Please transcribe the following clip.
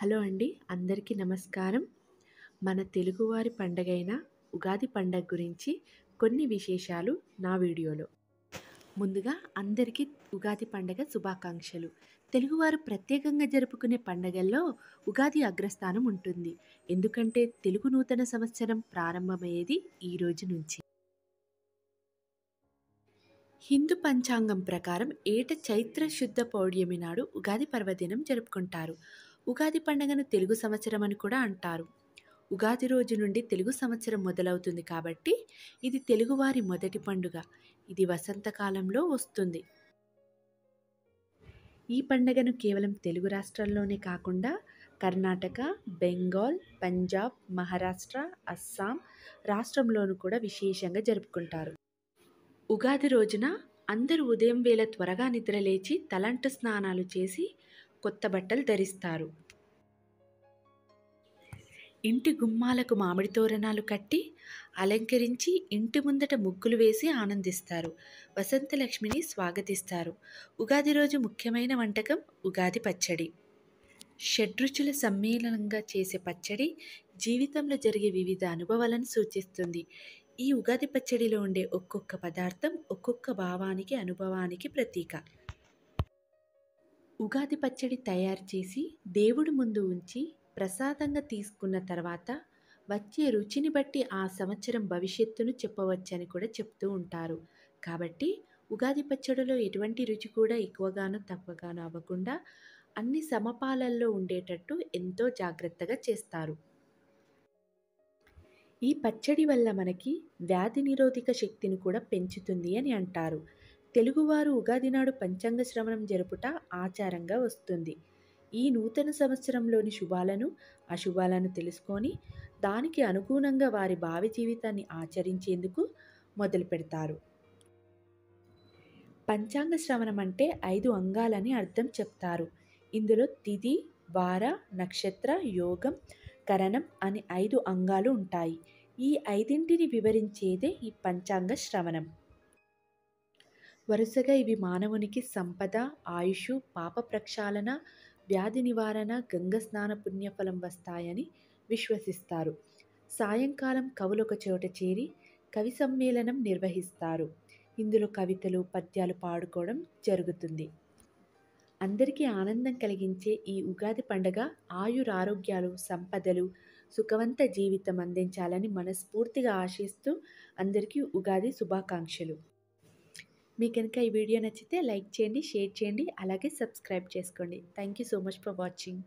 hello అండి అందరికీ నమస్కారం మన తెలుగువారి పండగైన ఉగాది పండగ గురించి కొన్ని విశేషాలు నా వీడియోలో ముందుగా అందరికీ ఉగాది పండగ శుభాకాంక్షలు తెలుగువారు ప్రత్యేకంగా జరుపుకునే పండగల్లో ఉగాది అగ్రస్థానం ఉంటుంది ఎందుకంటే తెలుగు నూతన సంవత్సరం ప్రారంభమయ్యేది ఈ రోజు నుంచి హిందూ పంచాంగం ప్రకారం ఏట చైత్ర శుద్ధ పౌర్ణమి నాడు ఉగాది పర్వదినం జరుపుకుంటారు ఉగాది పండుగను తెలుగు సంవత్సరం అని కూడా అంటారు ఉగాది రోజు నుండి తెలుగు సంవత్సరం మొదలవుతుంది కాబట్టి ఇది తెలుగువారి మొదటి పండుగ ఇది వసంతకాలంలో వస్తుంది ఈ పండుగను కేవలం తెలుగు రాష్ట్రాల్లోనే కాకుండా కర్ణాటక బెంగాల్ పంజాబ్ మహారాష్ట్ర అస్సాం రాష్ట్రంలోనూ కూడా విశేషంగా జరుపుకుంటారు ఉగాది రోజున అందరూ ఉదయం వేళ త్వరగా నిద్రలేచి తలంటు స్నానాలు చేసి కొత్త బట్టలు ధరిస్తారు ఇంటి గుమ్మాలకు మామిడి తోరణాలు కట్టి అలంకరించి ఇంటి ముందట ముగ్గులు వేసి ఆనందిస్తారు వసంతలక్ష్మిని స్వాగతిస్తారు ఉగాది రోజు ముఖ్యమైన వంటకం ఉగాది పచ్చడి షడ్రుచుల సమ్మేళనంగా చేసే పచ్చడి జీవితంలో జరిగే వివిధ అనుభవాలను సూచిస్తుంది ఈ ఉగాది పచ్చడిలో ఉండే ఒక్కొక్క పదార్థం ఒక్కొక్క భావానికి అనుభవానికి ప్రతీక ఉగాది పచ్చడి తయారు చేసి దేవుడి ముందు ఉంచి ప్రసాదంగా తీసుకున్న తర్వాత వచ్చే రుచిని బట్టి ఆ సంవత్సరం భవిష్యత్తును చెప్పవచ్చని కూడా చెప్తూ ఉంటారు కాబట్టి ఉగాది పచ్చడిలో ఎటువంటి రుచి కూడా ఎక్కువగాను తక్కువగాను అవ్వకుండా అన్ని సమపాలల్లో ఉండేటట్టు ఎంతో జాగ్రత్తగా చేస్తారు ఈ పచ్చడి వల్ల మనకి వ్యాధి నిరోధక శక్తిని కూడా పెంచుతుంది అని అంటారు తెలుగువారు ఉగాది నాడు పంచాంగ శ్రవణం జరుపుట ఆచారంగా వస్తుంది ఈ నూతన సంవత్సరంలోని శుభాలను అశుభాలను తెలుసుకొని దానికి అనుగుణంగా వారి భావి జీవితాన్ని ఆచరించేందుకు మొదలు పెడతారు పంచాంగ శ్రవణం అంటే ఐదు అంగాలని అర్థం చెప్తారు ఇందులో తిథి వార నక్షత్ర యోగం కరణం అనే ఐదు అంగాలు ఉంటాయి ఈ ఐదింటిని వివరించేదే ఈ పంచాంగ శ్రవణం వరుసగా ఇవి మానవునికి సంపద ఆయుష్ పాప ప్రక్షాళన వ్యాధి నివారణ గంగ స్నాన పుణ్యఫలం వస్తాయని విశ్వసిస్తారు సాయంకాలం కవులు ఒక చోట చేరి కవి సమ్మేళనం నిర్వహిస్తారు ఇందులో కవితలు పద్యాలు పాడుకోవడం జరుగుతుంది అందరికీ ఆనందం కలిగించే ఈ ఉగాది పండగ ఆయురారోగ్యాలు సంపదలు సుఖవంత జీవితం అందించాలని మనస్ఫూర్తిగా ఆశిస్తూ అందరికీ ఉగాది శుభాకాంక్షలు మీకు కనుక ఈ వీడియో నచ్చితే లైక్ చేయండి షేర్ చేయండి అలాగే సబ్స్క్రైబ్ చేసుకోండి thank so much for watching